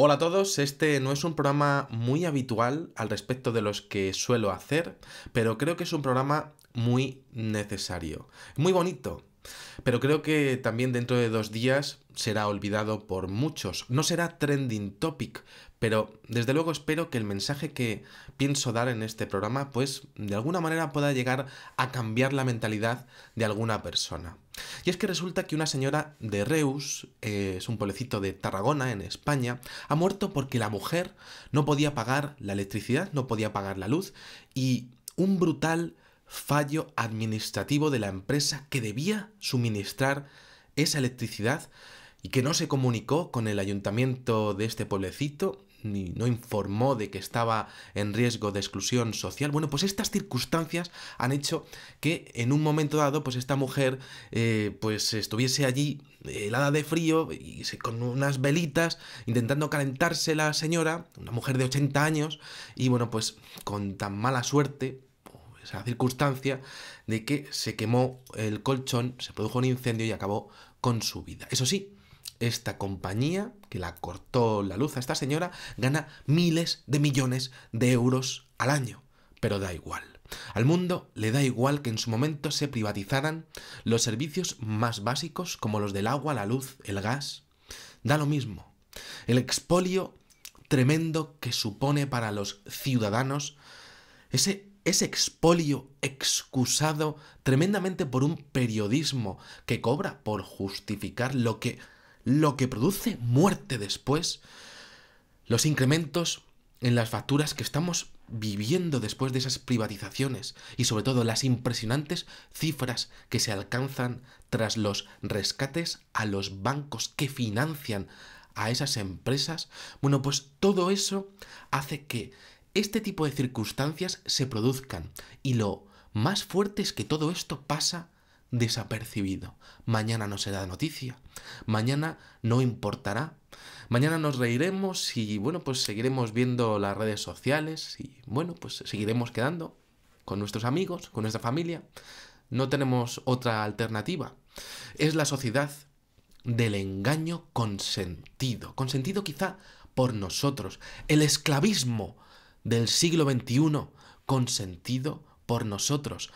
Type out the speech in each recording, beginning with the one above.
Hola a todos, este no es un programa muy habitual al respecto de los que suelo hacer, pero creo que es un programa muy necesario, muy bonito, pero creo que también dentro de dos días será olvidado por muchos. No será trending topic, pero desde luego espero que el mensaje que pienso dar en este programa pues de alguna manera pueda llegar a cambiar la mentalidad de alguna persona. Y es que resulta que una señora de Reus, eh, es un pueblecito de Tarragona, en España, ha muerto porque la mujer no podía pagar la electricidad, no podía pagar la luz y un brutal fallo administrativo de la empresa que debía suministrar esa electricidad y que no se comunicó con el ayuntamiento de este pueblecito ni no informó de que estaba en riesgo de exclusión social. Bueno, pues estas circunstancias han hecho que en un momento dado, pues esta mujer, eh, pues estuviese allí helada de frío y con unas velitas intentando calentarse la señora, una mujer de 80 años, y bueno, pues con tan mala suerte, pues, esa circunstancia de que se quemó el colchón, se produjo un incendio y acabó con su vida. Eso sí, esta compañía que la cortó la luz a esta señora gana miles de millones de euros al año. Pero da igual. Al mundo le da igual que en su momento se privatizaran los servicios más básicos como los del agua, la luz, el gas. Da lo mismo. El expolio tremendo que supone para los ciudadanos ese, ese expolio excusado tremendamente por un periodismo que cobra por justificar lo que lo que produce muerte después, los incrementos en las facturas que estamos viviendo después de esas privatizaciones y sobre todo las impresionantes cifras que se alcanzan tras los rescates a los bancos que financian a esas empresas, bueno, pues todo eso hace que este tipo de circunstancias se produzcan y lo más fuerte es que todo esto pasa desapercibido. Mañana no será noticia, Mañana no importará. Mañana nos reiremos y bueno, pues seguiremos viendo las redes sociales y bueno, pues seguiremos quedando con nuestros amigos, con nuestra familia. No tenemos otra alternativa. Es la sociedad del engaño consentido, consentido quizá por nosotros. El esclavismo del siglo XXI consentido por nosotros.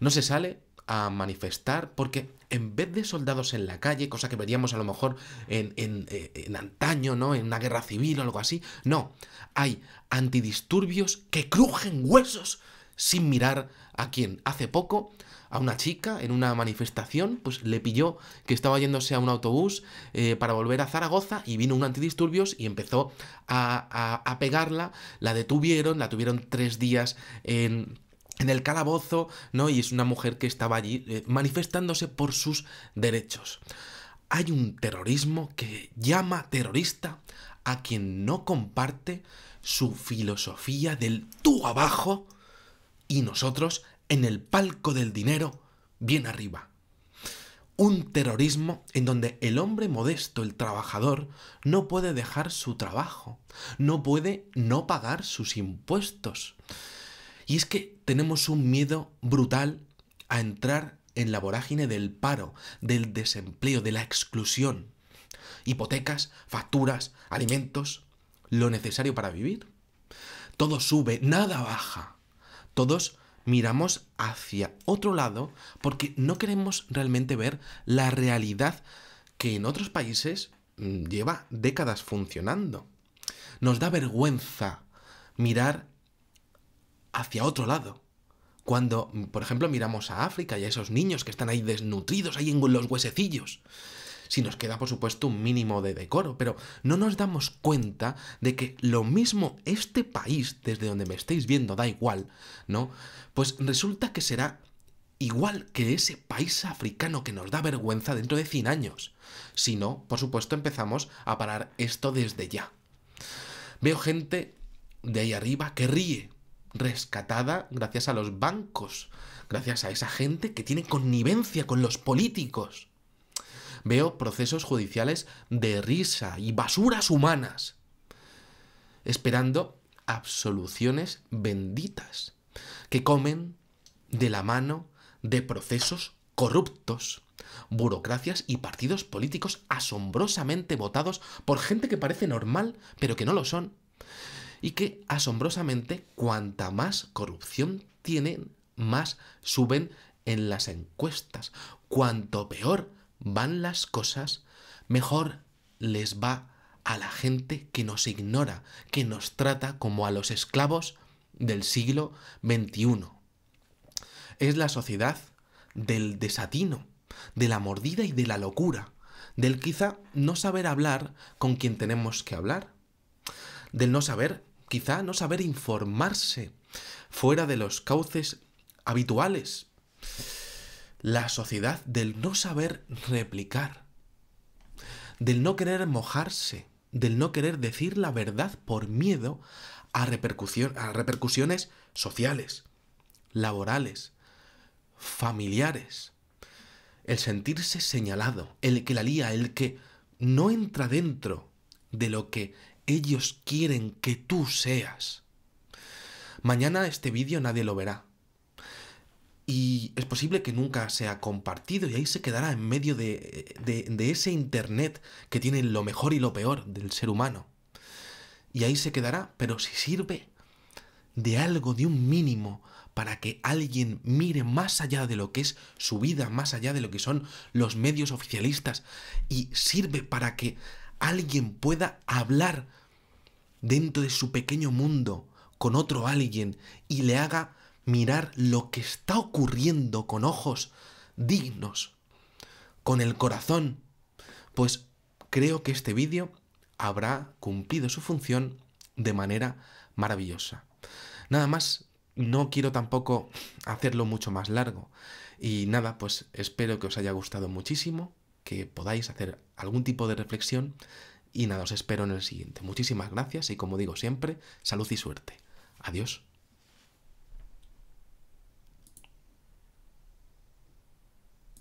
No se sale a manifestar, porque en vez de soldados en la calle, cosa que veríamos a lo mejor eh, en, antaño, ¿no? En una guerra civil o algo así, no, hay antidisturbios que crujen huesos sin mirar a quién. Hace poco a una chica en una manifestación, pues le pilló que estaba yéndose a un autobús eh, para volver a Zaragoza y vino un antidisturbios y empezó a, a, a pegarla, la detuvieron, la tuvieron tres días en en el calabozo, ¿no? Y es una mujer que estaba allí eh, manifestándose por sus derechos. Hay un terrorismo que llama terrorista a quien no comparte su filosofía del tú abajo y nosotros en el palco del dinero bien arriba. Un terrorismo en donde el hombre modesto, el trabajador, no puede dejar su trabajo, no puede no pagar sus impuestos. Y es que tenemos un miedo brutal a entrar en la vorágine del paro, del desempleo, de la exclusión. Hipotecas, facturas, alimentos, lo necesario para vivir. Todo sube, nada baja. Todos miramos hacia otro lado porque no queremos realmente ver la realidad que en otros países mm, lleva décadas funcionando. Nos da vergüenza mirar hacia otro lado. Cuando, por ejemplo, miramos a África y a esos niños que están ahí desnutridos, ahí en los huesecillos. Si nos queda, por supuesto, un mínimo de decoro, pero no nos damos cuenta de que lo mismo este país, desde donde me estáis viendo, da igual, ¿no? Pues resulta que será igual que ese país africano que nos da vergüenza dentro de 100 años. Si no, por supuesto, empezamos a parar esto desde ya. Veo gente de ahí arriba que ríe, rescatada gracias a los bancos, gracias a esa gente que tiene connivencia con los políticos. Veo procesos judiciales de risa y basuras humanas, esperando absoluciones benditas, que comen de la mano de procesos corruptos, burocracias y partidos políticos asombrosamente votados por gente que parece normal, pero que no lo son y que asombrosamente cuanta más corrupción tienen, más suben en las encuestas. Cuanto peor van las cosas, mejor les va a la gente que nos ignora, que nos trata como a los esclavos del siglo XXI. Es la sociedad del desatino, de la mordida y de la locura, del quizá no saber hablar con quien tenemos que hablar, del no saber quizá no saber informarse fuera de los cauces habituales. La sociedad del no saber replicar, del no querer mojarse, del no querer decir la verdad por miedo a, repercusión, a repercusiones sociales, laborales, familiares. El sentirse señalado, el que la lía, el que no entra dentro de lo que ellos quieren que tú seas. Mañana este vídeo nadie lo verá. Y es posible que nunca sea compartido y ahí se quedará en medio de, de ese Internet que tiene lo mejor y lo peor del ser humano. Y ahí se quedará, pero si sirve de algo, de un mínimo, para que alguien mire más allá de lo que es su vida, más allá de lo que son los medios oficialistas, y sirve para que alguien pueda hablar dentro de su pequeño mundo con otro alguien y le haga mirar lo que está ocurriendo con ojos dignos, con el corazón, pues creo que este vídeo habrá cumplido su función de manera maravillosa. Nada más, no quiero tampoco hacerlo mucho más largo. Y nada, pues espero que os haya gustado muchísimo, que podáis hacer algún tipo de reflexión y nada, os espero en el siguiente. Muchísimas gracias y como digo siempre, salud y suerte. Adiós.